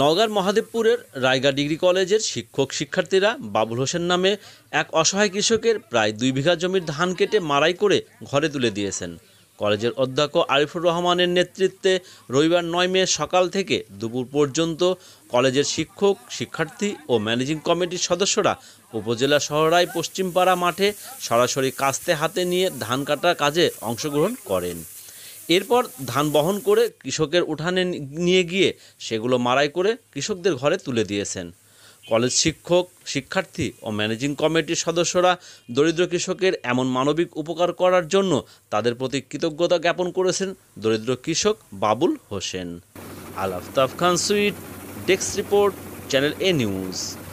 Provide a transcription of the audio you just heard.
নওগাঁর মহাদেবপুরের রায়গা ডিগ্রি কলেজের শিক্ষক শিক্ষার্থীরা বাবুল হোসেন নামে এক অসহায় কৃষকের প্রায় দুই বিঘা জমির ধান কেটে মারাই করে ঘরে তুলে দিয়েছেন কলেজের অধ্যক্ষ আরিফুর রহমানের নেতৃত্বে রবিবার নয় মে সকাল থেকে দুপুর পর্যন্ত কলেজের শিক্ষক শিক্ষার্থী ও ম্যানেজিং কমিটির সদস্যরা উপজেলা শহরায় পশ্চিমপাড়া মাঠে সরাসরি কাস্তে হাতে নিয়ে ধান কাটার কাজে অংশগ্রহণ করেন এরপর ধান বহন করে কৃষকের উঠানে নিয়ে গিয়ে সেগুলো মারাই করে কৃষকদের ঘরে তুলে দিয়েছেন কলেজ শিক্ষক শিক্ষার্থী ও ম্যানেজিং কমিটির সদস্যরা দরিদ্র কৃষকের এমন মানবিক উপকার করার জন্য তাদের প্রতি কৃতজ্ঞতা জ্ঞাপন করেছেন দরিদ্র কৃষক Babul Hossain Al Aftab Khan Sweet desk report channel A news